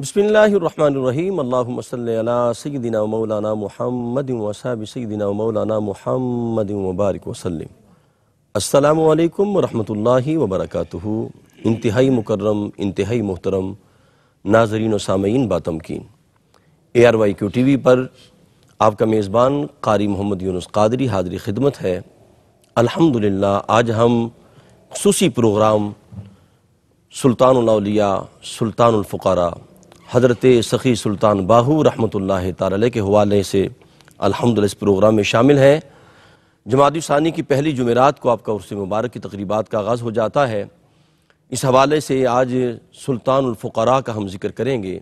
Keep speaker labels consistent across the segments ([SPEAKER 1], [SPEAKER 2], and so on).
[SPEAKER 1] बसमीम अल्लाम सैदिना मौलाना महमद वसाब मौलाना मुबारक वसलम अल्लाम वरहमल वबरक इंतहाई मुकर्रम इंतहाई मोहतरम नाजरीन सामीन बातमकिन A R Y Q T V पर आपका मेज़बान कारी मोहम्मद यूनुस कादरी हादरी खिदमत है अल्हम्दुलिल्लाह आज हम खसूसी प्रोग्राम सुल्तानलिया सुल्तानफ़ारा हज़रत सखी सुल्तान बाहू रहमत ताल के हवाले से अलहमदिल इस प्रोग्राम में शामिल हैं जमात सानी की पहली जुमेरात को आपका उर्स मुबारक की तकरीबा का आगाज़ हो जाता है इस हवाले से आज सुल्तानफ़रा का हम जिक्र करेंगे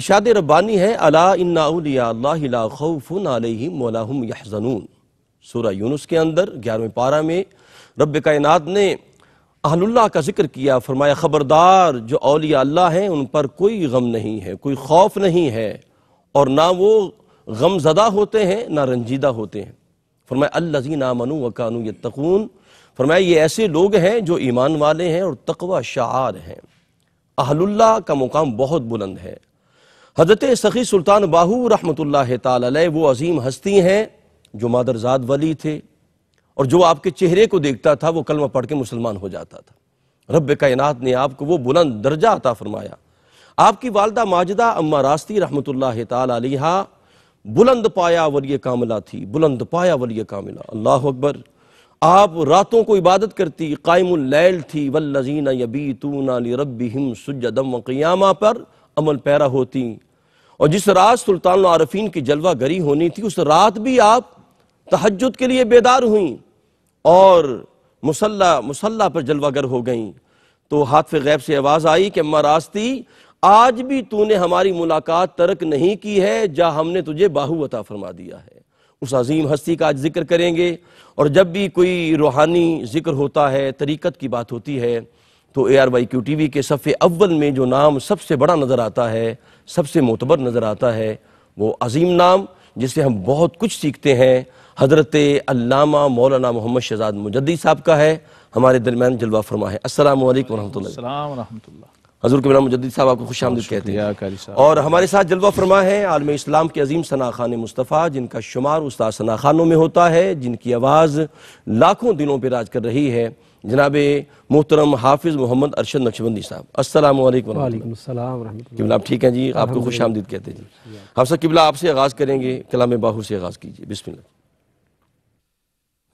[SPEAKER 1] इर्शाद रब्बानी है अला इन्नाउलियाफ़ुन सूरा यूनुस के अंदर ग्यारहवें पारा में रब कायनात ने अहल्ला का जिक्र किया फरमाया ख़बरदार जो अलिया अल्लाह हैं उन पर कोई गम नहीं है कोई खौफ नहीं है और ना वो गमजदा होते हैं ना रंजीदा होते हैं फरमाया अल्लाजी नामनु वकानु ये तकून फरमाया ये ऐसे लोग हैं जो ईमान वाले हैं और तकवा शार हैं अहल्ला का मुकाम बहुत बुलंद है हजरत सखी सुल्तान बाहू रहमत ला वो अजीम हस्ती हैं जो मादरजाद वली थे और जो आपके चेहरे को देखता था वो कलमा पढ़ के मुसलमान हो जाता था रब कायनात ने आपको वो बुलंद दर्जा अता फरमाया आपकी वालदा माजदा अम्मा रास्ती रहमत तहा बुलंद पाया वलिय कामिला थी बुलंद पाया वलिय कामिला अल्लाह अकबर आप रातों को इबादत करती कायमुल्लैल थी वल्लजीना यबीतूना लिरब्बिहिम सुजदम क़ियामा पर अमल पैरा होती और जिस रात सुल्तान आरफीन की जलवा गरी होनी थी उस रात भी आप तहजद के लिए बेदार हुई और मुसल्ला मुसल्ला पर जलवागर हो गई तो हाथ गैब से आवाज़ आई कि अम्मा रास्ती आज भी तूने हमारी मुलाकात तर्क नहीं की है जहाँ हमने तुझे बाहु अता फरमा दिया है उस अजीम हस्ती का आज जिक्र करेंगे और जब भी कोई रूहानी जिक्र होता है तरीक़त की बात होती है तो A R Y Q T V के सफ़े अव्वल में जो नाम सबसे बड़ा नज़र आता है सबसे मोतबर नज़र आता है वो अजीम नाम जिससे हम बहुत कुछ सीखते हैं हज़रत अल्लामा मौलाना मोहम्मद शहजाद मुजद्दी साहब का है हमारे दरमियान जलवा फरमा है असलम वरहमल हजूर के बिना साहब आपको खुश आमदी कहते हैं और हमारे साथ जलवा फरमा है आलम इस्लाम के अजीम सना खान मुस्तफ़ा जिनका शुमार उस्ताद सना खानों में होता है जिनकी आवाज़ लाखों दिनों पर राज कर रही है जनाब मोहतरम हाफिज मोहम्मद अरशद नक्शबंदी साहब अस्सलाम
[SPEAKER 2] किबला
[SPEAKER 1] आप ठीक हैं जी आपको खुश आमदीद कहते हैं जी हम सब किबला आपसे आगाज़ करेंगे कलाम बाहू से आगाज़ कीजिए बिस्मिल्लाह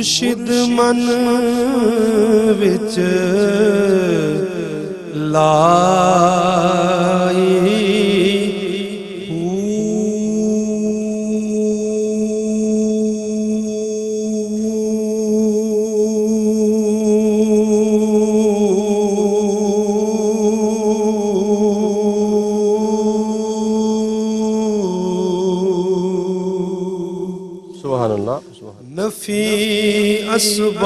[SPEAKER 2] ਮੁਰਸ਼ਿਦ ਮਨ ਵਿੱਚ ਲਾ سبحان الله نفي أسبات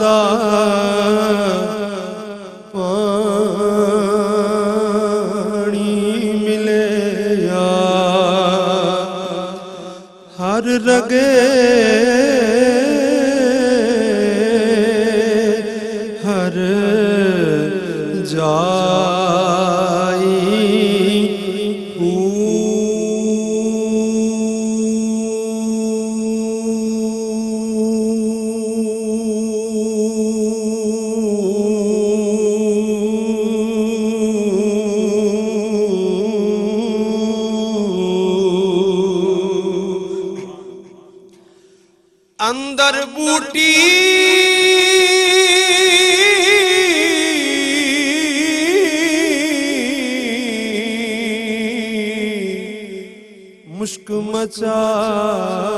[SPEAKER 2] دا پانی ملے یا ہر رگے Kutsa.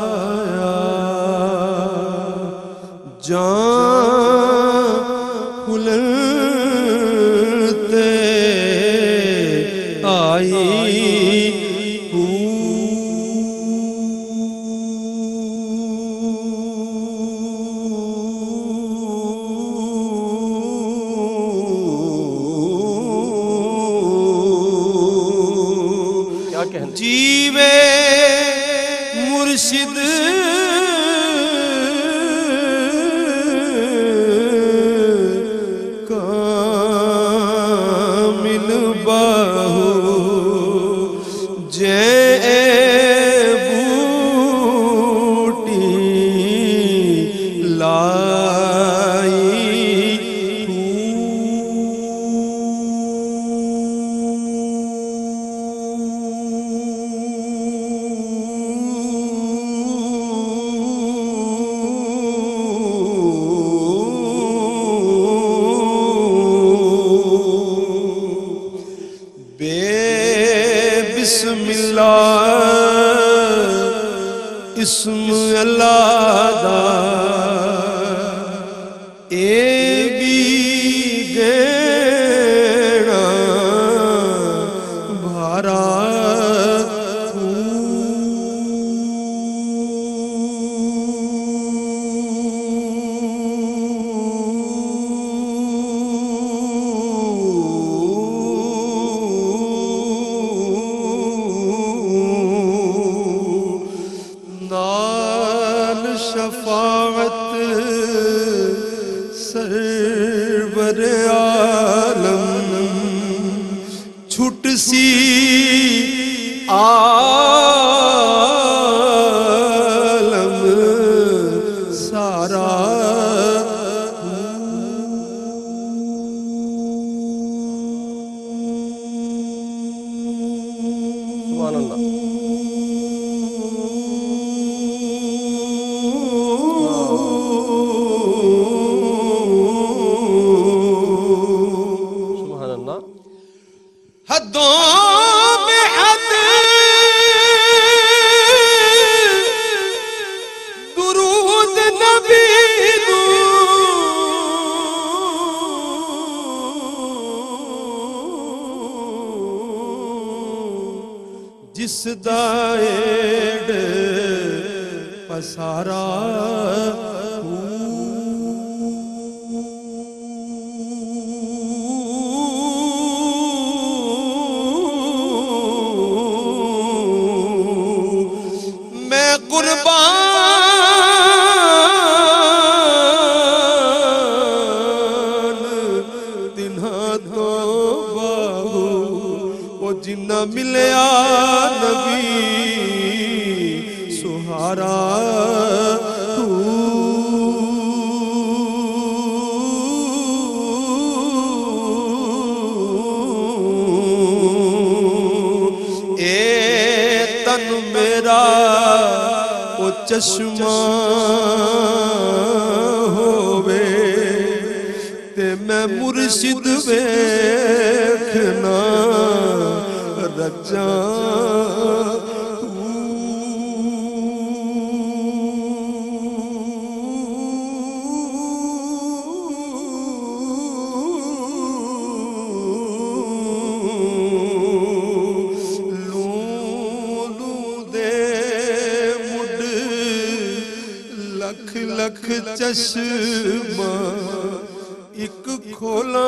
[SPEAKER 2] खोला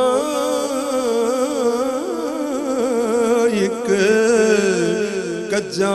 [SPEAKER 2] एक कज्जा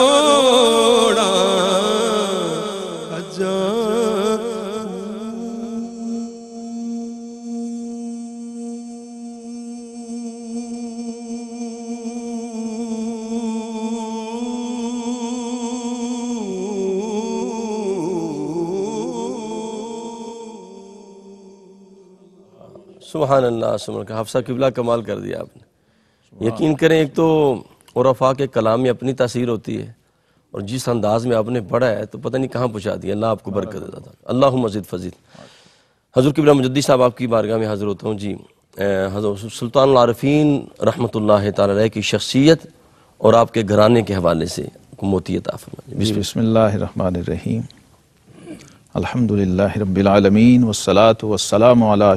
[SPEAKER 2] रोड़ा अजा अच्छा।
[SPEAKER 1] सुमन का हफ्सा किबला कमाल कर दिया आपने यकीन करें एक तो खुराफा के कलाम में अपनी तसीर होती है और जिस अंदाज में आपने पढ़ा है तो पता नहीं कहाँ पहुँचा दिया अल्लाह आपको बरकत देता था अल्लाह मजिद फजीद हजर किबरा मुजद्दी साहब आपकी बारगाह में हाजिर होता हूँ जी हजर सुल्तान आरफीन रहमत ला की शख्सियत और आपके घराने के हवाले से मोतीता
[SPEAKER 3] बसमीम अलहमदिल्ला वसलात वसलाम अला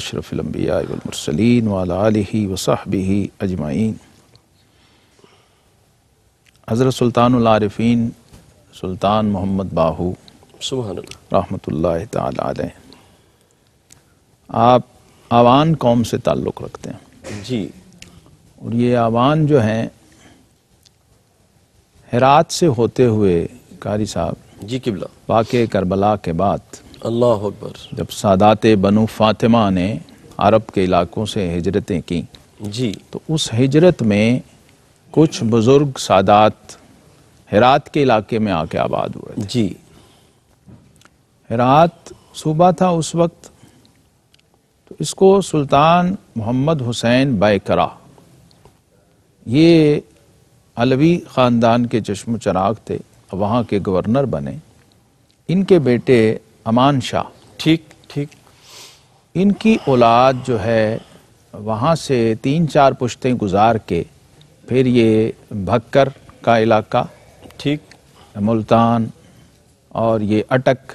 [SPEAKER 3] वाली वसाहबी अजमाइन हज़रत सुल्तान सुल्तान मोहम्मद बाहू रहमत आप आवान कौम से ताल्लुक़ रखते हैं जी और ये आवान जो हैं हेरात से होते हुए कारी साहब जी किबला वाक़ करबला के बाद अल्लाह अकबर जब सादात बनु फातिमा ने अरब के इलाकों से हिजरतें की जी तो उस हिजरत में कुछ बुजुर्ग सादात हरात के इलाके में आके आबाद हुए थे। जी हरात सूबा था उस वक्त तो इसको सुल्तान मोहम्मद हुसैन बैकरा ये अलवी ख़ानदान के चश्म चराग थे वहाँ के गवर्नर बने इनके बेटे अमान शाह ठीक ठीक इनकी औलाद जो है वहाँ से तीन चार पुश्तें गुजार के फिर ये भक्कर का इलाका ठीक मुल्तान और ये अटक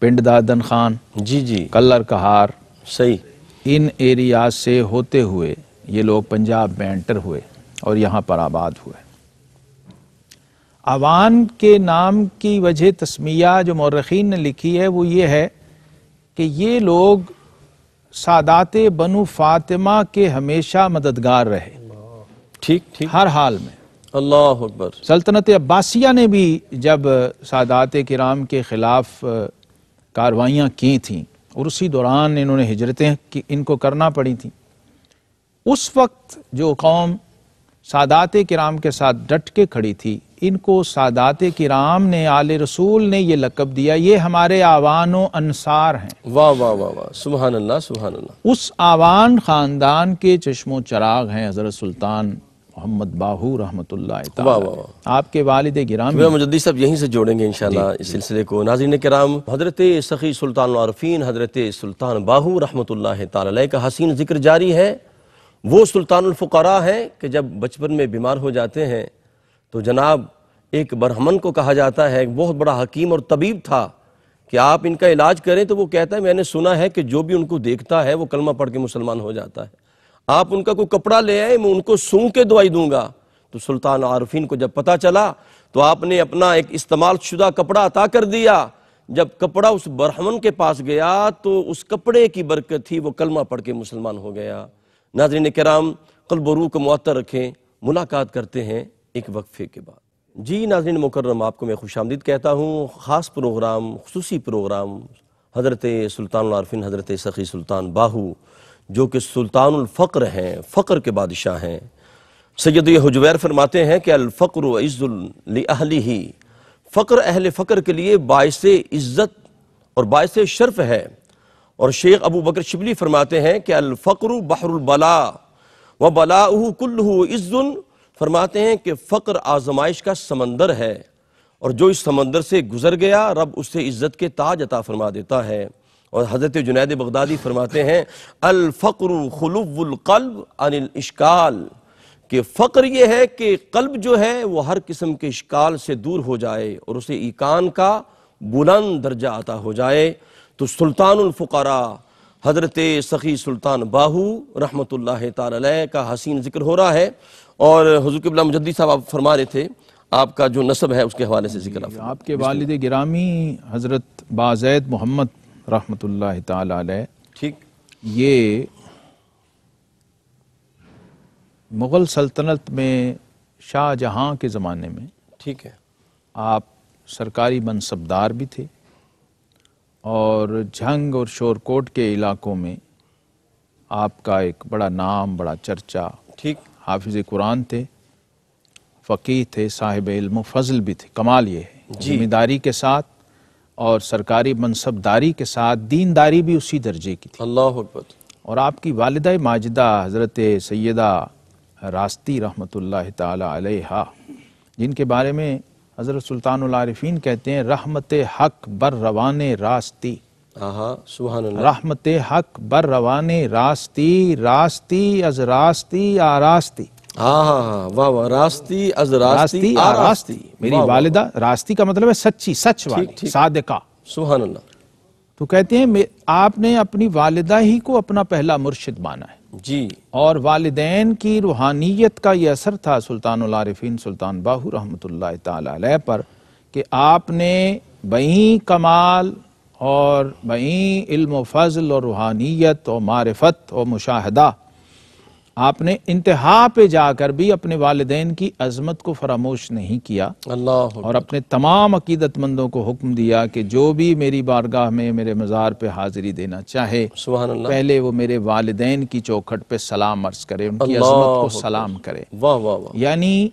[SPEAKER 3] पिंड दादन खान जी जी कल्लर कहार सही इन एरिया से होते हुए ये लोग पंजाब में एंटर हुए और यहाँ पर आबाद हुए अवान के नाम की वजह तस्मिया जो मौरखीन ने लिखी है वो ये है कि ये लोग सादात बनु फातिमा के हमेशा मददगार रहे ठीक ठीक हर हाल में अल्लाह अकबर सल्तनत अब्बासिया ने भी जब सादात कराम के ख़िलाफ़ कार्रवाइयाँ की थीं और उसी दौरान इन्होंने हिजरतें इनको करना पड़ी थी उस वक्त जो कौम सादात कराम के साथ डट के खड़ी थी इनको सादात किराम ने आल रसूल ने ये लकब दिया ये हमारे आवान अनसार हैं वाह वाह वाह वाह सुबहानल्ला सुबहानल्ला उस आवान ख़ानदान के चश्मो चराग हैं हज़रत सुल्तान मोहम्मद बाहू रहमत आपके वालद गिराम
[SPEAKER 1] मुजद्दी साहब यहीं से जोड़ेंगे इन इस सिलसिले को नाजीन कराम हजरत सखी सुल्तान आरफीन हजरत सुल्तान बाहू रहमत का हसीन जिक्र जारी है वो सुल्तानफ़रा हैं कि जब बचपन में बीमार हो जाते हैं तो जनाब एक बरहमन को कहा जाता है बहुत बड़ा हकीम और तबीब था कि आप इनका इलाज करें तो वो कहता है मैंने सुना है कि जो भी उनको देखता है वो कलमा पढ़ के मुसलमान हो जाता है आप उनका कोई कपड़ा ले आए मैं उनको सूं के दवाई दूंगा तो सुल्तान आरफिन को जब पता चला तो आपने अपना एक इस्तेमाल शुदा कपड़ा अता कर दिया जब कपड़ा उस ब्राह्मण के पास गया तो उस कपड़े की बरकत थी वो कलमा पढ़ के मुसलमान हो गया नाजरीन कराम कल बरू को मअतर रखें मुलाकात करते हैं एक वक्फे के बाद जी नाजरीन मुकर्रम आपको मैं खुश आमदीद कहता हूँ ख़ास प्रोग्राम खसूसी प्रोग्राम हज़रत सुल्तान आरफिन हज़रत सखी सुल्तान बाहू जो कि सुल्तान हैं फ़क्र के बादशाह हैं सैद हजवैर फरमाते हैं कि अलफ़्र इज़्ज़ुलअली ही फ़क्र अहल फ़क्र के लिए बायस इज़्ज़त और बायस शर्फ है और शेख अबू बकर शिबली फरमाते हैं कि अलफ़्र बहरबला व बला कुल्लू इज़्ज़ुल फरमाते हैं कि फ़क्र आजमाइश का समंदर है और जो इस समंदर से गुजर गया रब उससे इज़्ज़त के ताज अता फरमा देता है और हज़रत जुनेद बगदादी फरमाते हैं अलफ़्र खलुबलकल्ब अनिल इश्काल के फ़क्र ये है कि कल्ब जो है वह हर किस्म के इश्काल से दूर हो जाए और उसे ईकान का बुलंद दर्जा आता हो जाए तो सुल्तानफ़ारा हज़रत सखी सुल्तान बाहू रहमत ला का हसीन जिक्र हो रहा है और हजू किबला मुजद्दी साहब आप फरमा रहे थे आपका जो नसब है उसके हवाले से जिक्र
[SPEAKER 3] आपके वालद ग्रामी हज़रत बाजैद मोहम्मद रहमतुल्लाह ताला ठीक ये मुग़ल सल्तनत में शाहजहाँ के ज़माने में ठीक है आप सरकारी मनसबदार भी थे और झंग और शोरकोट के इलाकों में आपका एक बड़ा नाम बड़ा चर्चा ठीक हाफिज कुरान थे फ़कीह थे साहिब इल्म फजल भी थे कमाल ये है जिम्मेदारी के साथ और सरकारी मनसबदारी के साथ दीनदारी भी उसी दर्जे की थी अल्लाह और आपकी वालदा माजदा हज़रत सैदा रास्ती रहमत ला जिनके बारे में हज़रत सुल्तानफिन कहते हैं रहमत हक बर रवान रास्ती रहमत हक बर रवान रास्ती रास्ती अज रास्ती आरास्ती हाँ हाँ हाँ वाह वाह रास्ती अज रास्ती, रास्ती रास्ती मेरी वालिदा रास्ती का मतलब है सच्ची सच वाली सादिका सुहान अल्लाह तो कहते हैं आपने अपनी वालिदा ही को अपना पहला मुर्शिद माना है जी और वालदेन की रूहानियत का ये असर था सुल्तान आरिफिन सुल्तान बाहू रहमत पर कि आपने बई कमाल और बई इल्म फजल और रूहानियत और मारफत और मुशाहदा आपने इंतहा पे जाकर भी अपने वालदेन की अजमत को फरामोश नहीं किया अल्लाह और अपने तमाम अकीदतमंदों को हुक्म दिया कि जो भी मेरी बारगाह में मेरे मज़ार पे हाजिरी देना चाहे पहले वो मेरे वालदेन की चौखट पे सलाम अर्ज करे उनकी अजमत को सलाम करे वाह वाह यानी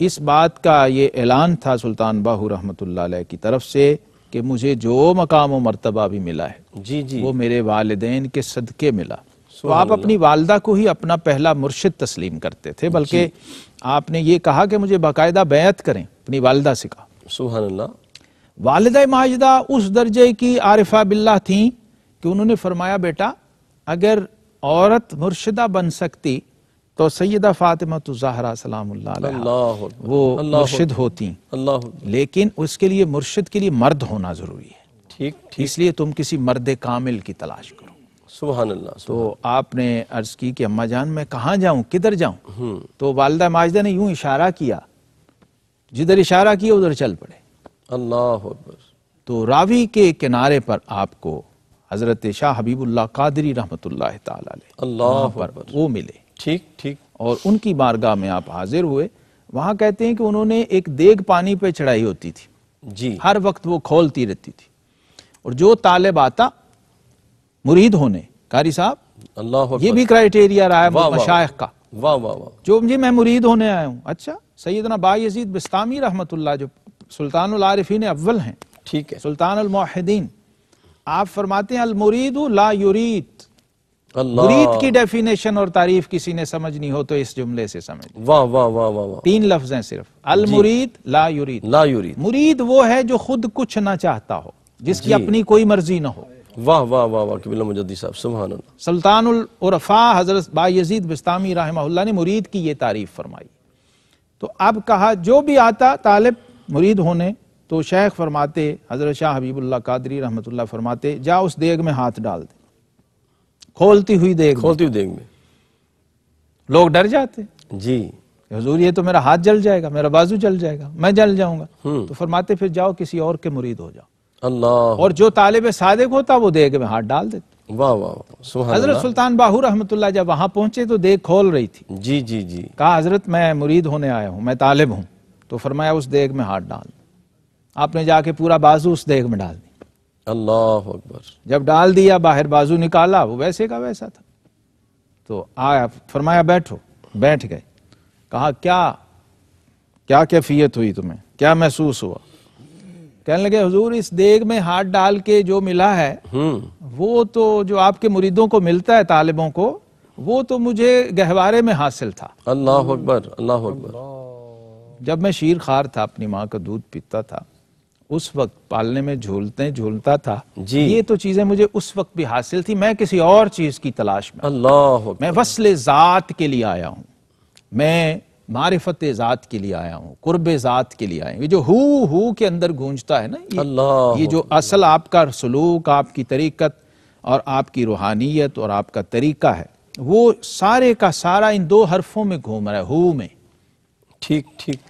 [SPEAKER 3] इस बात का ये ऐलान था सुल्तान बाहू रहमत की तरफ से कि मुझे जो मकाम व मरतबा भी मिला है जी जी वो मेरे वालदेन के सदक़े मिला तो आप अपनी वालदा को ही अपना पहला मुर्शिद तस्लीम करते थे बल्कि आपने ये कहा कि मुझे बाकायदा बैत करें अपनी वालदा से कहा सुबह वालद माजदा उस दर्जे की आरिफा बिल्ला थी कि उन्होंने फरमाया बेटा अगर औरत मुर्शिदा बन सकती तो सैदा फातिमा तो जहरा सलाम वो मुर्शिद होती लेकिन उसके लिए मुर्शिद के लिए मर्द होना जरूरी है ठीक। इसलिए तुम किसी मर्द कामिल की तलाश करो सुबह तो आपने अर्ज की कि अम्मा जान मैं कहाँ जाऊं किधर जाऊँ हम्म। तो वालदा माजदा ने यूं इशारा किया जिधर इशारा किया उधर चल पड़े अल्लाह तो रावी के किनारे पर आपको हजरत शाह हबीबुल्ला कादरी रहमत अल्लाह पर वो मिले ठीक ठीक और उनकी बारगाह में आप हाजिर हुए वहां कहते हैं कि उन्होंने एक देग पानी पे चढ़ाई होती थी जी हर वक्त वो खोलती रहती थी और जो तालिब आता मुरीद होने कारी साहब अल्लाह ये भी क्राइटेरिया रहा है मशाइ का वाह वाह वाह जो जी मैं मुरीद होने आया हूँ अच्छा सैदना बाजीद बिस्तामी रहमतुल्ला जो सुल्तान आरिफिन अव्वल हैं ठीक है सुल्तान अलमोहदीन आप फरमाते हैं अलमुरीद ला यूरीद मुरीद की डेफिनेशन और तारीफ किसी ने समझनी हो तो इस जुमले से समझ वाह वाह वाह वाह वा। तीन लफ्ज हैं सिर्फ अल मुरीद ला यूरीद ला यूरीद मुरीद वो है जो खुद कुछ ना चाहता हो जिसकी अपनी कोई मर्जी ना हो वाह वाह वाह वाह किबिला मुजद्दी साहब अल उरफा हज़रत बायजीद बिस्तामी रहमहुल्लाह ने मुरीद की ये तारीफ़ फरमाई तो अब कहा जो भी आता तालिब मुरीद होने तो शेख फरमाते हज़रत शाह हबीबुल्ला कादरी रहमतुल्लाह फरमाते जा उस देग में हाथ डाल दे खोलती हुई देग खोलती हुई देग में लोग डर जाते जी हजूर ये तो मेरा हाथ जल जाएगा मेरा बाजू जल जाएगा मैं जल जाऊंगा हम्म। तो फरमाते फिर जाओ किसी और के मुरीद हो जाओ अल्लाह और जो तालिब सादिक होता वो देग में हाथ डाल देता वाह वाह हजरत सुल्तान बाहू रहमत जब वहां पहुंचे तो देख खोल रही थी जी जी जी कहा हजरत मैं मुरीद होने आया हूँ मैं तालिब हूँ तो फरमाया उस देग में हाथ डाल आपने जाके पूरा बाजू उस देग में डाल दी अल्लाह अकबर जब डाल दिया बाहर बाजू निकाला वो वैसे का वैसा था तो आया फरमाया बैठो बैठ गए कहा क्या क्या कैफियत हुई तुम्हें क्या महसूस हुआ कहने लगे हजूर इस देग में हाथ डाल के जो मिला है हम्म। वो तो जो आपके मुरीदों को मिलता है तालिबों को वो तो मुझे गहवारे में हासिल था अल्लाह अकबर अल्लाह अकबर जब मैं शीर खार था अपनी माँ का दूध पीता था उस वक्त पालने में झूलते झूलता था जी ये तो चीजें मुझे उस वक्त भी हासिल थी मैं किसी और चीज की तलाश में अल्लाह मैं वसले जात के लिए आया हूँ मैं मारिफत ज़ात के लिए आया हूँ कुर्ब ज़ात के लिए आया ये जो हु हु के अंदर गूंजता है ना ये, अल्लाह ये जो असल आपका सलूक आपकी तरीक़त और आपकी रूहानियत और आपका तरीका है वो सारे का सारा इन दो हरफों में घूम रहा है हु में ठीक ठीक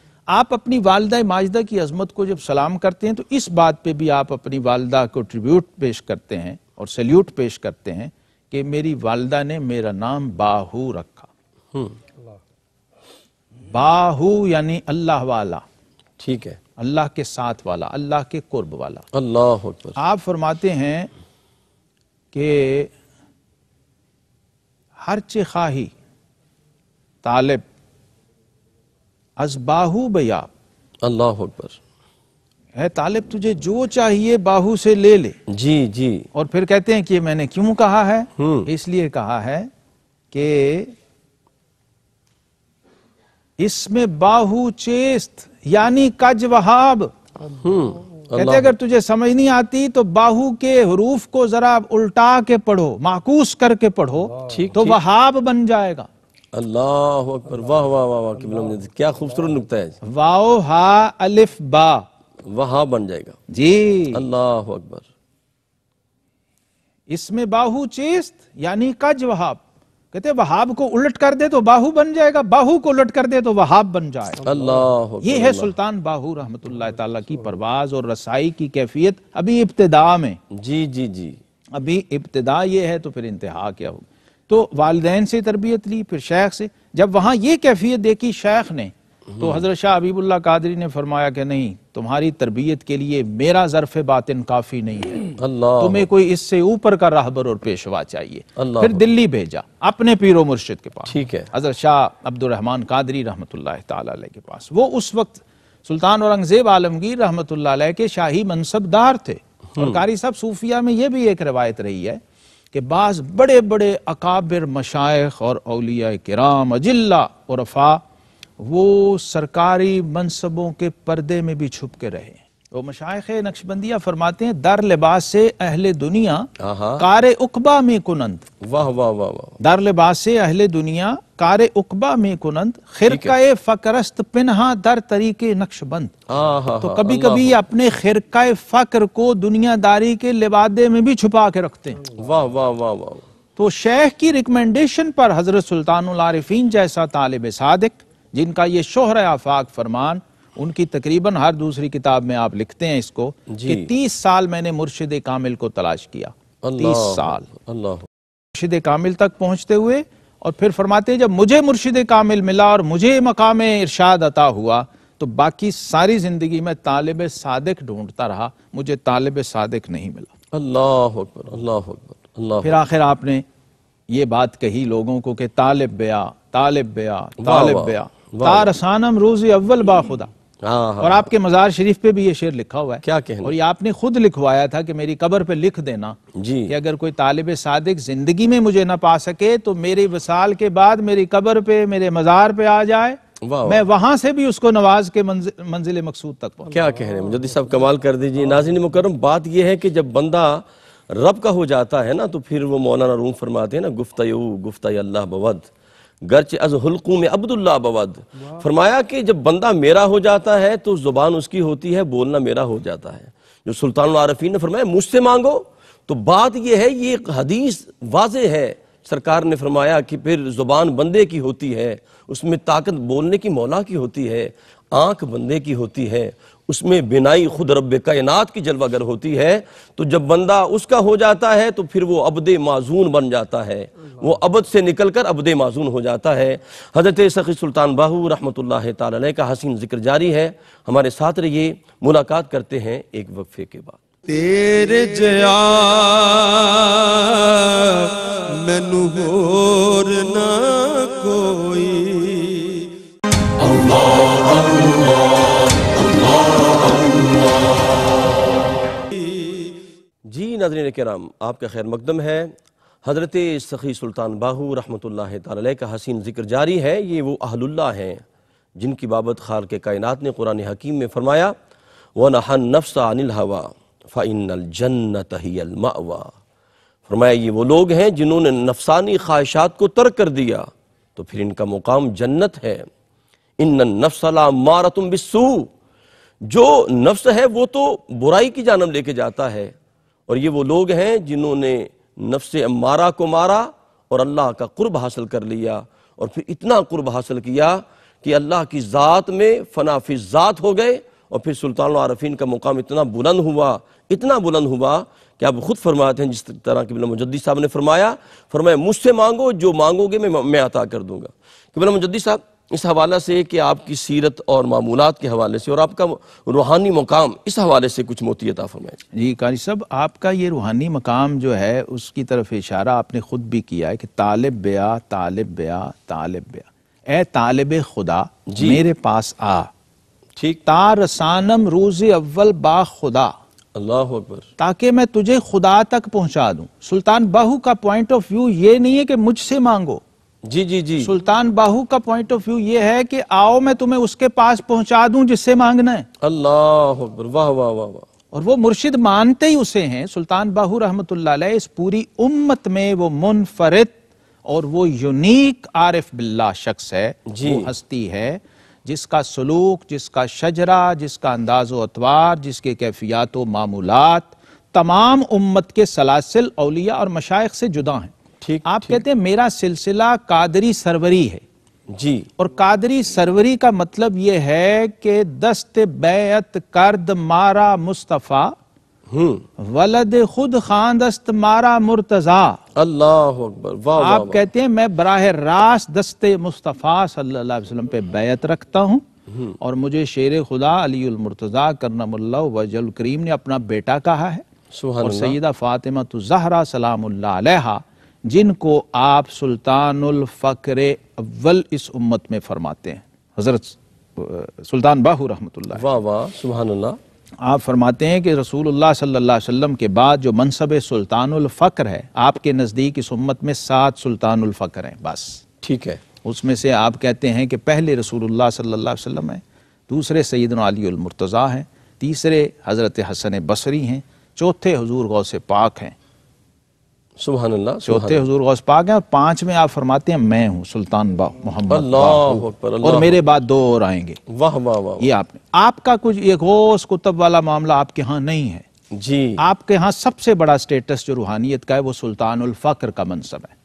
[SPEAKER 3] आप अपनी वालदा माजदा की अजमत को जब सलाम करते हैं तो इस बात पे भी आप अपनी वालदा को ट्रिब्यूट पेश करते हैं और सल्यूट पेश करते हैं कि मेरी वालदा ने मेरा नाम बाहू रखा हम्म। बाहु यानी अल्लाह वाला ठीक है अल्लाह के साथ वाला अल्लाह के कुर्ब वाला अल्लाह आप फरमाते हैं कि हर चे खाही तालिब अजबाहू बया अल्लाह है तालिब तुझे जो चाहिए बाहू से ले ले जी जी और फिर कहते हैं कि मैंने क्यों कहा है हम्म। इसलिए कहा है कि इसमें बाहु चेस्त यानी कज वहाब हम्म, कहते अगर तुझे समझ नहीं आती तो बाहु के हरूफ को जरा उल्टा के पढ़ो माकूस करके पढ़ो तो वहाब बन जाएगा अल्लाह
[SPEAKER 1] अकबर वाह वाह वाह वाह क्या खूबसूरत नुकता है वाओ हा अलिफ बा
[SPEAKER 3] वहा बन जाएगा जी अल्लाह अकबर इसमें बाहु चेस्त यानी कज वहाब कहते वहाब को उलट कर दे तो बाहू बन जाएगा बाहू को उलट कर दे तो वहाब बन जाए अल्लाह ये है सुल्तान बाहू रहमत ताला की परवाज और रसाई की कैफियत अभी इब्तदा में जी जी जी अभी इब्तदा ये है तो फिर इंतहा क्या होगा तो वालदेन से तरबियत ली फिर शेख से जब वहां ये कैफियत देखी शेख ने तो हज़रत शाह हबीबुल्ला कादरी ने फरमाया कि नहीं तुम्हारी तरबियत के लिए मेरा ज़रफ़ बातिन काफ़ी नहीं है अल्लाह तुम्हें कोई इससे ऊपर का राहबर और पेशवा चाहिए फिर दिल्ली भेजा अपने पीरो मुर्शिद के पास ठीक है हज़रत शाह अब्दुलरहमान कादरी रहमत के पास वो उस वक्त सुल्तान औरंगज़ेब आलमगीर रहमत के शाही मनसबदार थे और हम्म। कारी साहब सूफिया में यह भी एक रवायत रही है कि बाज़ बड़े बड़े अकाबिर मशाइ और अलिया कराम अजिल्ला और अफा वो सरकारी मनसबों के पर्दे में भी छुप के रहे वो मशाख नक्शबंदिया फरमाते हैं दर लिबास से अहले दुनिया कार उकबा में कुनंद वाह वाह वाह वाह दर लिबास से अहले दुनिया कार उकबा में कुनंद खिरका फकरस्त पिनहा दर तरीके नक्शबंद
[SPEAKER 1] तो कभी कभी
[SPEAKER 3] अपने खिरका फकर को दुनियादारी के लिबादे में भी छुपा के रखते हैं वाह वाह वाह वाह तो शेख की रिकमेंडेशन पर हजरत सुल्तान आरिफीन जैसा तालिब सादिक जिनका ये शोहर आफाक फरमान उनकी तकरीबन हर दूसरी किताब में आप लिखते हैं इसको कि तीस साल मैंने मुर्शिद कामिल को तलाश किया तीस साल मुर्शिद कामिल तक पहुंचते हुए और फिर फरमाते हैं जब मुझे मुर्शिद कामिल मिला और मुझे मकाम इरशाद अता हुआ तो बाकी सारी जिंदगी में तालिब सादिक ढूंढता रहा मुझे तालिब सादिक नहीं मिला अल्लाह अल्लाह अल्लाह फिर आखिर आपने ये बात कही लोगों को कि तालिब बया तालिब बया तालिब बया तारसानम रोजी अव्वल बाखुदा हाँ, हाँ। और आपके मजार शरीफ पे भी ये शेर लिखा हुआ है क्या कहना और ये आपने खुद लिखवाया था कि मेरी कबर पे लिख देना जी कि अगर कोई तालिब सादिक जिंदगी में मुझे ना पा सके तो मेरे वसाल के बाद मेरी कबर पे मेरे मजार पे आ जाए मैं वहां से भी उसको नवाज के मंजिल मकसूद तक
[SPEAKER 1] क्या कह रहे हैं सब कमाल कर दीजिए नाजिन मुकरम बात यह है कि जब बंदा रब का हो जाता है ना तो फिर वो मौलाना रूम फरमाते हैं ना गुफ्त गुफ्त अल्लाह बवध गर्च अज हल्कू में अब्दुल्ला बवद फरमाया कि जब बंदा मेरा हो जाता है तो जुबान उसकी होती है बोलना मेरा हो जाता है जो सुल्तान आरफी ने फरमाया मुझसे मांगो तो बात यह है ये हदीस वाज है सरकार ने फरमाया कि फिर जुबान बंदे की होती है उसमें ताकत बोलने की मौला की होती है आंख बंदे की होती है उसमें बिनाई खुद रब कायनात की जलवागर होती है तो जब बंदा उसका हो जाता है तो फिर वो अबद माजून बन जाता है वो अबद से निकल कर अबद माजून हो जाता है हज़रत सखी सुल्तान बाहू रहमत का हसीन जिक्र जारी है हमारे साथ रहिए मुलाकात करते हैं एक वक्फे के बाद
[SPEAKER 2] तेरे जया मैनू होर ना कोई
[SPEAKER 1] अल्लाह नाजरन कराम आपका खैर मकदम है हज़रत सखी सुल्तान बाहू रहमत ला का हसीन जिक्र जारी है ये वो अहलुल्ला हैं जिनकी बाबत खाल के कायनत ने कुरान हकीम में फरमाया व नहा नफ्स अनिल हवा फ़ाइनल जन्नत मावा फरमाया ये वो लोग हैं जिन्होंने नफसानी ख्वाहिशात को तर्क कर दिया तो फिर इनका मुकाम जन्नत है इन नफसला मारतुम बिस्सू जो नफ्स है वो तो बुराई की जानब लेके जाता है और ये वो लोग हैं जिन्होंने नफ्स अम्मारा को मारा और अल्लाह का कुर्ब हासिल कर लिया और फिर इतना कुर्ब हासिल किया कि अल्लाह की ज़ात में फनाफी ज़ात हो गए और फिर सुल्तान आरफीन का मुकाम इतना बुलंद हुआ इतना बुलंद हुआ कि आप खुद फरमाते हैं जिस तरह कि बिल मुजद्दी साहब ने फरमाया फरमाया मुझसे मांगो जो मांगोगे मैं मैं अता कर दूंगा कि बिला मुजद्दी साहब इस हवाले से कि आपकी सीरत और मामूलत के हवाले से और आपका रूहानी मकाम
[SPEAKER 3] इस हवाले से कुछ मोती अता फरमाए जी कारी साहब आपका ये रूहानी मकाम जो है उसकी तरफ इशारा आपने ख़ुद भी किया है कि तालब बया तालब बया तालब बया ए तालब खुदा जी मेरे पास आ ठीक तारसानम रोज़ अव्वल बा खुदा अल्लाह अकबर ताकि मैं तुझे खुदा तक पहुंचा दूं सुल्तान बाहू का पॉइंट ऑफ व्यू ये नहीं है कि मुझसे मांगो जी जी जी सुल्तान बाहू का पॉइंट ऑफ व्यू ये है कि आओ मैं तुम्हें उसके पास पहुंचा दूं जिससे मांगना है अल्लाह वाह वाह वाह वाह और वो मुर्शिद मानते ही उसे हैं सुल्तान बाहू रहमत इस पूरी उम्मत में वो मुनफरद और वो यूनिक आरिफ बिल्ला शख्स है जी वो हस्ती है जिसका सलूक जिसका शजरा जिसका अंदाज अतवार जिसके कैफियात मामूलत तमाम उम्मत के सलासिल अलिया और मशाइ से जुदा हैं ठीक आप ठीक। कहते हैं मेरा सिलसिला कादरी सरवरी है जी और कादरी सरवरी का मतलब यह है कि दस्त बैत कर्द मारा मुस्तफ़ा हम्म। वलद खुद खान दस्त मारा मुर्तजा अल्लाह अकबर वाह आप कहते हैं मैं बराह रास दस्त मुस्तफ़ा सल्लल्लाहु अलैहि वसल्लम पे बैत रखता हूँ हम्म। और मुझे शेर खुदा अली मुर्तजा करनमल्ला वजल करीम ने अपना बेटा कहा है और सईदा फातिमा तो जहरा अलैहा जिनको आप सुल्तानुल फ़कर अव्वल इस उम्मत में फरमाते हैं हज़रत सुल्तान बाहू रहमत वाह वाह सुबहानल्ला आप फरमाते हैं कि रसूलुल्लाह सल्लल्लाहु अलैहि वसल्लम के बाद जो मनसब सुल्तानुल फ़कर है आपके नज़दीक इस उम्मत में सात सुल्तानुल फ़कर हैं बस ठीक है उसमें से आप कहते हैं कि पहले रसूलुल्लाह सल्लल्लाहु अलैहि वसल्लम हैं दूसरे सैदन अली मुर्तज़ा हैं तीसरे हज़रत हसन बसरी हैं चौथे हजूर गौ से पाक हैं सुबह चौथे हजूर गौस पाक हैं और पांच में आप फरमाते हैं मैं हूँ सुल्तान बा मोहम्मद और मेरे बाद दो और आएंगे वाह वाह वाह ये आपने आपका कुछ ये गौस कुतब वाला मामला आपके यहाँ नहीं है जी आपके यहाँ सबसे बड़ा स्टेटस जो रूहानियत का है वो सुल्तान फक्र का मनसब है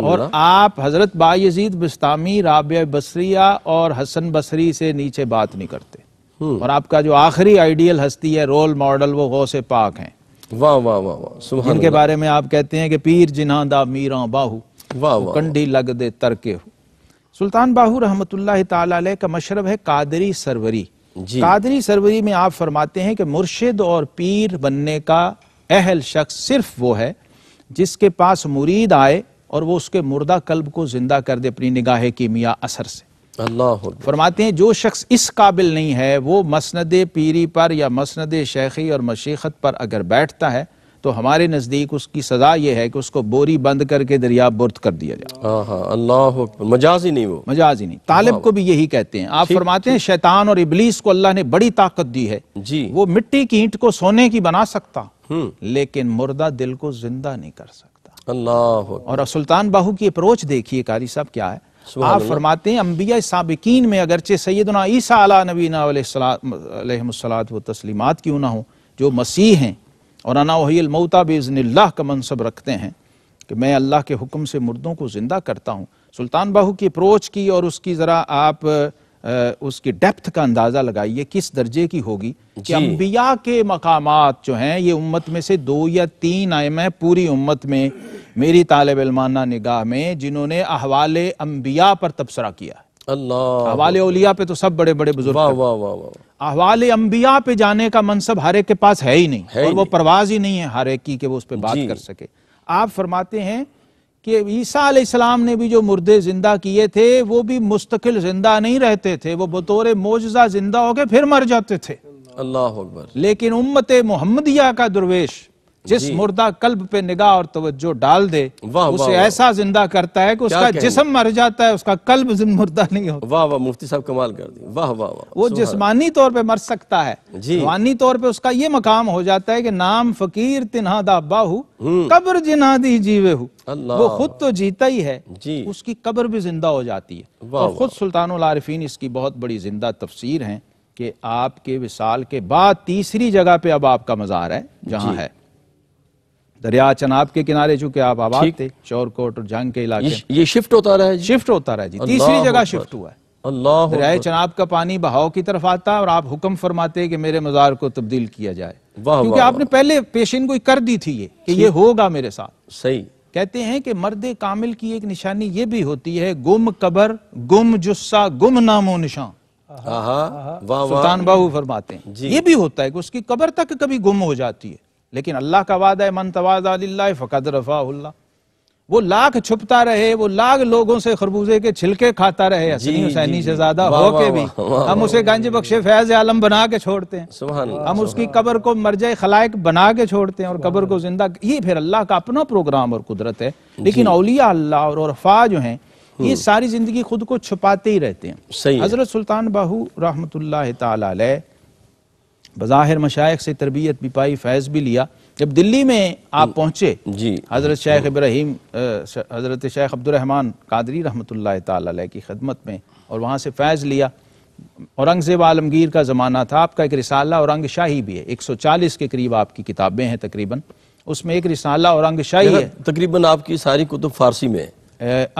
[SPEAKER 3] और आप हजरत बायजीद बिस्तामी राबिया बसरिया और हसन बसरी से नीचे बात नहीं करते हम्म। और आपका जो आखिरी आइडियल हस्ती है रोल मॉडल वो गौसे पाक हैं वाह वाह वाह वाह इनके बारे में आप कहते हैं कि पीर जिन्हा दा मीरा बाहू वाह वाह कंडी लग दे तरके हो सुल्तान बाहू रहमत का मशरब है कादरी सरवरी कादरी सरवरी में आप फरमाते हैं कि मुर्शिद और पीर बनने का अहल शख्स सिर्फ वो है जिसके पास मुरीद आए और वो उसके मुर्दा कल्ब को जिंदा कर दे अपनी निगाह मियाँ असर से अल्लाह फरमाते हैं जो शख्स इस काबिल नहीं है वो मसंद पीरी पर या मसंद शेखी और मशीखत पर अगर बैठता है तो हमारे नज़दीक उसकी सज़ा यह है कि उसको बोरी बंद करके दरिया बुर्द कर दिया जाए अल्लाह मजाज ही नहीं वो मजाज ही नहीं तालिब को भी यही कहते हैं आप फरमाते हैं शैतान और इबलीस को अल्लाह ने बड़ी ताकत दी है जी वो मिट्टी की ईंट को सोने की बना सकता हम्म। लेकिन मुर्दा दिल को जिंदा नहीं कर सकता अल्लाह और सुल्तान बाहू की अप्रोच देखिए कारी साहब क्या है आप फरमाते हैं अम्बिया सबकिन में अगरचे सैदना ईसा अला नबीनात व तस्लीमत क्यों ना हो जो मसीह हैं और अनामौता बेज़नल्ला का मनसब रखते हैं कि मैं अल्लाह के हुक्म से मुर्दों को ज़िंदा करता हूँ सुल्तान बाहू की अप्रोच की और उसकी ज़रा आप उसकी डेप्थ का अंदाज़ा लगाइए किस दर्जे की होगी कि अंबिया के मकाम जो हैं ये उम्मत में से दो या तीन आए मैं पूरी उम्मत में मेरी तालब इलमाना निगाह में जिन्होंने अहवाल अम्बिया पर तबसरा किया अल्लाह अहवाल उलिया पे तो सब बड़े बड़े बुजुर्ग अहवाल अंबिया पे जाने का मनसब हर एक के पास है ही नहीं है और वो परवाज ही नहीं है हर एक की कि वो उस पर बात कर सके आप फरमाते हैं कि ईसा सलाम ने भी जो मुर्दे जिंदा किए थे वो भी मुस्तकिल जिंदा नहीं रहते थे वो बतौर मोजा जिंदा होके फिर मर जाते थे अल्लाह अकबर लेकिन उम्मत मोहम्मदिया का दुर्वेश जिस मुर्दा कल्ब पे निगाह और तवज्जो डाल दे वाह उसे वा, ऐसा जिंदा करता है कि उसका जिसम मर जाता है उसका कल्ब मुर्दा नहीं होता वाह वाह मुफ्ती साहब कमाल कर दी वाह वाह वा, वो जिस्मानी तौर पे मर सकता है रूहानी तौर पे उसका ये मकाम हो जाता है कि नाम फकीर तिन्हा दाबाहू हम्म। कब्र जिन्हा दी जीवे हु वो खुद तो जीता ही है जी। उसकी कब्र भी जिंदा हो जाती है और खुद सुल्तान आरफीन इसकी बहुत बड़ी जिंदा तफसीर है कि आपके विसाल के बाद तीसरी जगह पे अब आपका मज़ार है जहाँ है दरिया चनाब के किनारे चूंकि आप आबाद थे चोरकोट और जंग के इलाके ये, शिफ्ट होता रहा है शिफ्ट होता रहा है जी तीसरी जगह शिफ्ट हुआ है अल्लाह दरिया चनाब का पानी बहाव की तरफ आता और आप हुक्म फरमाते कि मेरे मजार को तब्दील किया जाए क्योंकि आपने पहले पेशिन कोई कर दी थी ये कि ये होगा मेरे साथ सही कहते हैं कि मर्द कामिल की एक निशानी ये भी होती है गुम कबर गुम जुस्सा गुम नामो निशान सुल्तान बाहू फरमाते हैं ये भी होता है कि उसकी कबर तक कभी गुम हो जाती है लेकिन अल्लाह का वादा है मन तवाजा फ़कद रफ़ाउल्ला वो लाख छुपता रहे वो लाख लोगों से खरबूजे के छिलके खाता रहे हसनी हुसैनी से ज्यादा हो के भी हम उसे गंज बख्शे फैज आलम बना के छोड़ते हैं हम उसकी कबर को मरजय खलायक बना के छोड़ते हैं और कबर को जिंदा ये फिर अल्लाह का अपना प्रोग्राम और कुदरत है लेकिन अलिया अल्लाह और रफा जो है ये हम्म। सारी जिंदगी खुद को छुपाते ही रहते हैं हजरत सुल्तान बाहू रहमत ला बज़ाहिर मशाइक से तरबियत भी पाई फैज़ भी लिया जब दिल्ली में आप पहुँचे जी हज़रत शेख इब्राहिम हज़रत शेख अब्दुलरहमान कादरी रहमत की खदमत में और वहाँ से फैज़ लिया औरंगज़ेब आलमगीर का ज़माना था आपका एक रिसाला औरंग शाही भी है 140 के करीब आपकी किताबें हैं तकरीबन उसमें एक रिसाला औरंग शाही है तकरीबन आपकी सारी कुतुब फारसी में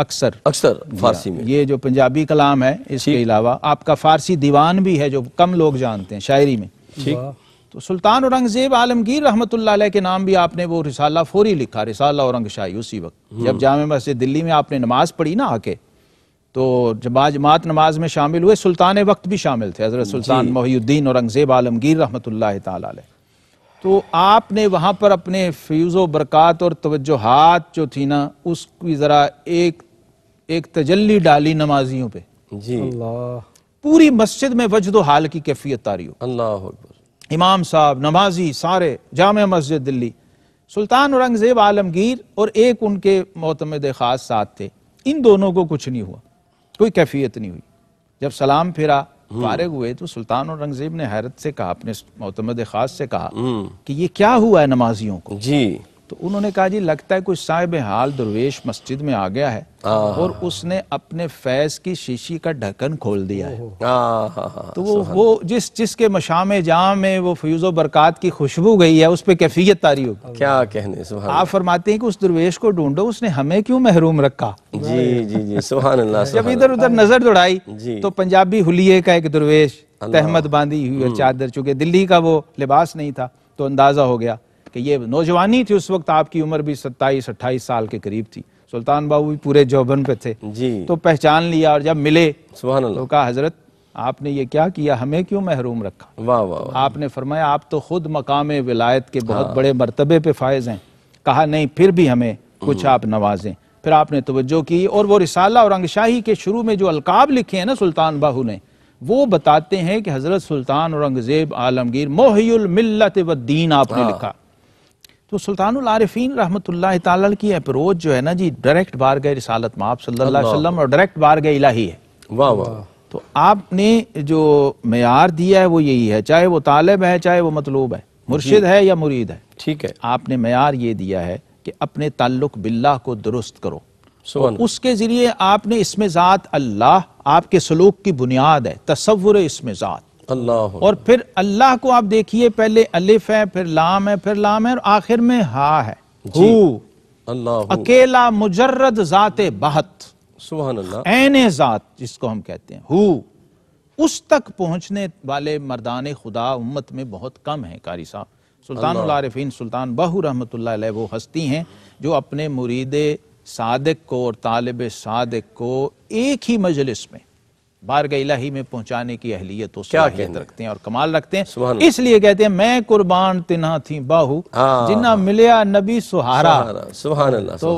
[SPEAKER 3] अक्सर अक्सर फारसी में ये जो पंजाबी कलाम है इसके अलावा आपका फारसी दीवान भी है जो कम लोग जानते हैं शायरी में ठीक तो सुल्तान औरंगजेब आलमगीर रहमत के नाम भी आपने वो रिसाला फोरी लिखा रिसाला औरंगशाही उसी वक्त हम्म। जब जाम मस्जिद दिल्ली में आपने नमाज पढ़ी ना आके तो जमा जमात नमाज में शामिल हुए सुल्तान वक्त भी शामिल थे हजरत सुल्तान मोहुद्दीन औरंगजेब आलमगीर रहमत तो आपने वहाँ पर अपने फ्यूजो बरक़ात और तवज्जोहात जो थी ना उसकी ज़रा एक एक तजल्ली डाली नमाजियों पे जी पूरी मस्जिद में वजदो हाल की कैफियत तारी हो अल्लाह इमाम साहब नमाजी सारे जाम मस्जिद दिल्ली सुल्तान औरंगजेब आलमगीर और एक उनके मोतमद ख़ास साथ थे इन दोनों को कुछ नहीं हुआ कोई कैफियत नहीं हुई जब सलाम फिरा हम्म। फारे हुए तो सुल्तान औरंगजेब ने हैरत से कहा अपने मोतमद ख़ास से कहा हम्म। कि ये क्या हुआ है नमाजियों को जी तो उन्होंने कहा जी लगता है कोई साहिब हाल दरवेश मस्जिद में आ गया है और उसने अपने फैज की शीशी का ढक्कन खोल दिया है तो वो वो जिस जिसके मशाम जहाँ में वो फ्यूजो बरकात की खुशबू गई है उस पर कैफियत तारी हो क्या कहने आप फरमाते हैं कि उस दरवेश को ढूंढो उसने हमें क्यों महरूम रखा जी जी जी सुबह जब इधर उधर नजर दौड़ाई तो पंजाबी हुलिये का एक दरवेश तहमत बांधी हुई हम्म। चादर चूंकि दिल्ली का वो लिबास नहीं था तो अंदाजा हो गया कि ये नौजवानी थी उस वक्त आपकी उम्र भी सत्ताईस अट्ठाईस साल के करीब थी सुल्तान बाबू भी पूरे जौबन पे थे जी तो पहचान लिया और जब मिले तो कहा हजरत आपने ये क्या किया हमें क्यों महरूम रखा वाह वाह वा। आपने फरमाया आप तो खुद मकाम विलायत के बहुत हाँ। बड़े मरतबे पे फायज हैं कहा नहीं फिर भी हमें कुछ हम्म। आप नवाजें फिर आपने तवज्जो की और वो रिसाला और अंगशाही के शुरू में जो अलकाब लिखे हैं ना सुल्तान बाहू ने वो बताते हैं कि हजरत सुल्तान औरंगजेब आलमगीर मोहयुल मिल्लत व दीन आपने हाँ। लिखा तो सुल्तान आरिफीन रहमत की अप्रोच जो है ना जी डायरेक्ट बार गए रिसालत माप और डायरेक्ट बार गए इलाही है वाह वाह तो आपने जो मैार दिया है वो यही है चाहे वो तालब है चाहे वो मतलूब है मुर्शिद है या मुरीद है ठीक है आपने मैार ये दिया है कि अपने ताल्लुक बिल्ला को दुरुस्त करो तो उसके ज़रिए आपने इसमें ज़ात अल्लाह आपके सलूक की बुनियाद है तस्वुर इसमें ज़ात अल्लाह और फिर अल्लाह को आप देखिए पहले अलिफ है फिर लाम है फिर लाम है और आखिर में हा है अल्लाह अकेला मुजर्रद जाते बहत जात जिसको हम कहते हैं हु उस तक पहुंचने वाले मर्दान खुदा उम्मत में बहुत कम है कारी साहब सुल्तान सुल्तान बहू रहमत वो हस्ती हैं जो अपने मुरीद सादिक को और तालब सादिक को एक ही मजलिस में बारग इलाही में पहुंचाने की अहलियत तो क्या रखते हैं और कमाल रखते हैं इसलिए कहते हैं मैं कुर्बान तिना थी बाहू हाँ। जिन्ना मिलिया नबी सुहारा सुहान तो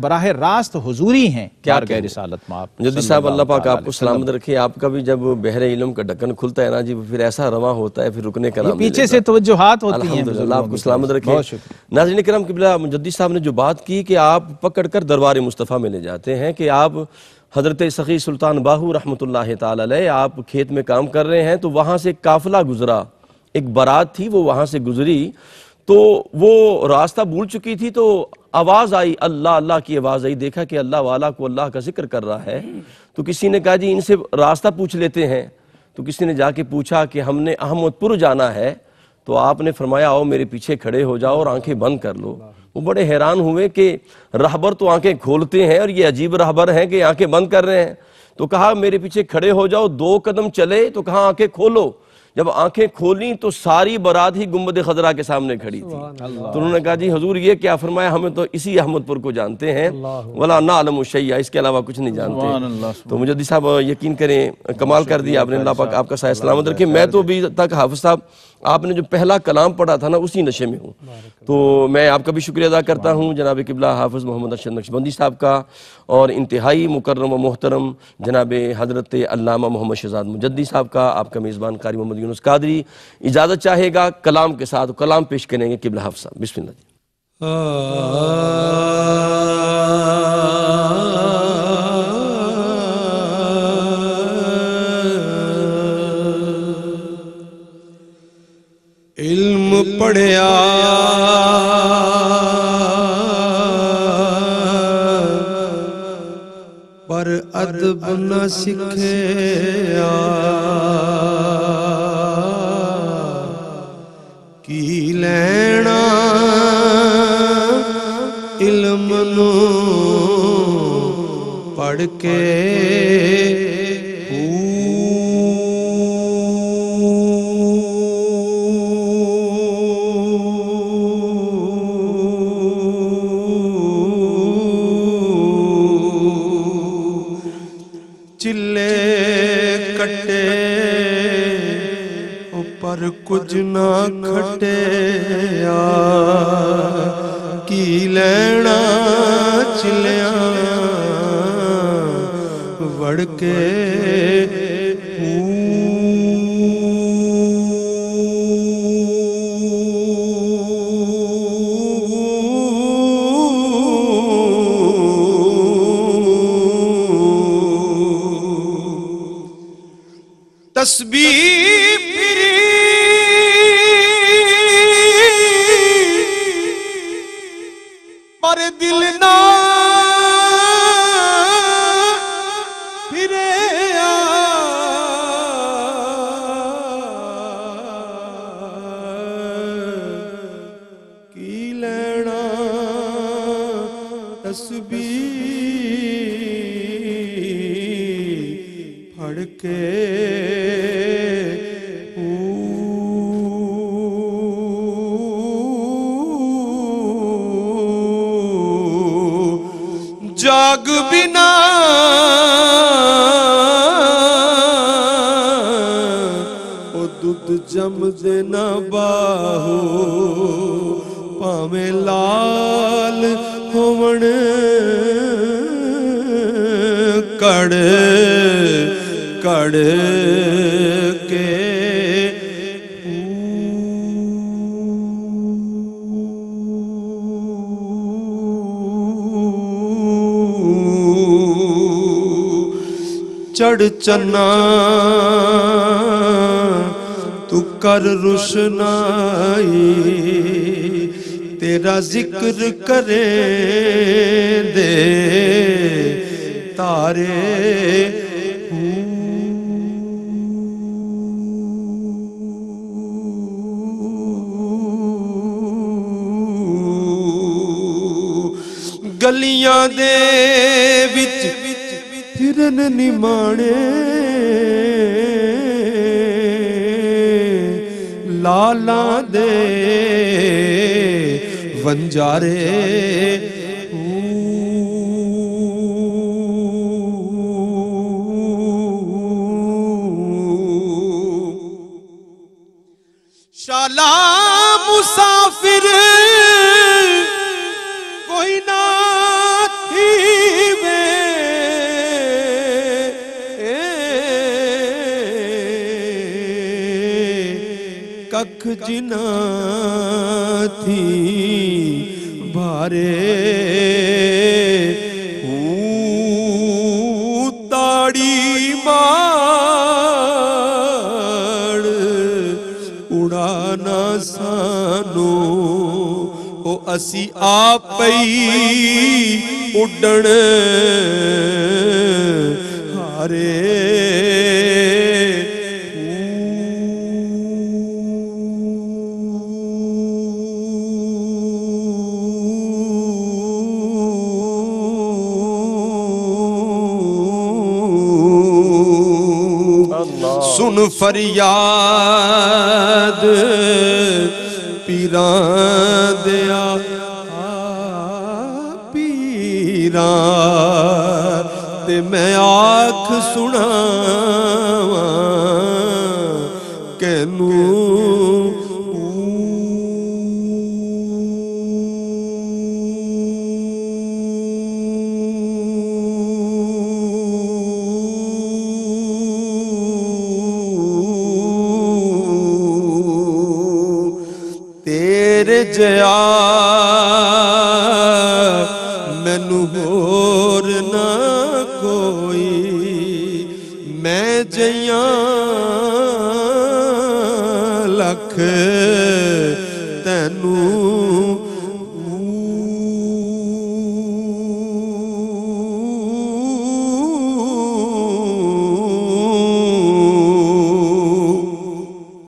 [SPEAKER 3] बराह रास्त हजूरी हैं क्या रिसालत में आप
[SPEAKER 1] साहब अल्लाह पाक आपको सलामत रखे आपका भी जब बहर इलम का ढक्कन खुलता है ना जी फिर ऐसा रवा होता है फिर रुकने का पीछे से
[SPEAKER 3] तवज्जोहात होती है आपको सलामत रखे
[SPEAKER 1] नाजरन करम किबला मुजद्दी साहब ने जो बात की कि आप पकड़ कर दरबार मुस्तफ़ा में ले जाते हैं कि आप हज़रत सखी सुल्तान बाहू रहमत आप खेत में काम कर रहे हैं तो वहां से काफिला गुजरा एक बारात थी वो वहां से गुजरी तो वो रास्ता भूल चुकी थी तो आवाज़ आई अल्लाह अल्लाह की आवाज़ आई देखा कि अल्लाह वाला को अल्लाह का जिक्र कर रहा है तो किसी ने कहा जी इनसे रास्ता पूछ लेते हैं तो किसी ने जाके पूछा कि हमने अहमदपुर जाना है तो आपने फरमाया आओ मेरे पीछे खड़े हो जाओ और आंखें बंद कर लो वो बड़े हैरान हुए कि राहबर तो आंखें खोलते हैं और ये अजीब राहबर हैं कि आंखें बंद कर रहे हैं तो कहा मेरे पीछे खड़े हो जाओ दो कदम चले तो कहा आंखें खोलो जब आंखें खोली तो सारी बारात ही गुम्बद खजरा के सामने खड़ी थी तो उन्होंने कहा जी हजूर ये क्या फरमाया हमें तो इसी अहमदपुर को जानते हैं वाला ना आलम उशैया इसके अलावा कुछ नहीं जानते तो मुझे दी साहब यकीन करें कमाल कर दिया आपने आपका साय सलामत रखे मैं तो अभी तक हाफिज साहब आपने जो पहला कलाम पढ़ा था ना उसी नशे में हूँ तो मैं आपका भी शुक्रिया अदा करता हूँ जनाब किबला हाफज मोहम्मद अरशद नक्शबंदी साहब का और इंतहाई मुकर्रम मोहतरम जनाब हज़रत अल्लामा मोहम्मद शहजाद मुजद्दी साहब का आपका मेज़बान कारी मोहम्मद यूनुस कादरी इजाज़त चाहेगा कलाम के साथ कलाम पेश करेंगे किबला हाफ साहब बिस्मिल्ला
[SPEAKER 2] پڑھیا پر ادب نہ سکھیا کی لینا علم نو پڑھ کے ਕੁਝ ਨਾ ਖਟਿਆ ਕੀ ਲੈਣਾ ਚਲਿਆ ਵੜ ਕੇ ਚੰਨਾ ਤੂੰ ਕਰ ਰੁਸ਼ਨਾਈ ਤੇਰਾ ਜ਼ਿਕਰ ਕਰੇ ਦੇ ਤਾਰੇ ਗਲੀਆਂ ਦੇ ਵਿੱਚ નિવેદન નિમાણે લાલા દે વંજારે हमारे ताड़ी उड़ाना सानू ओ असी आप ही उड़ण हारे ਸੁਣ ਫਰਿਆਦ ਪੀਰਾਂ ਦਿਆ ਪੀਰਾਂ ਤੇ ਮੈਂ ਆਖ ਸੁਣਾਵਾਂ ਕੈਨੂੰ যে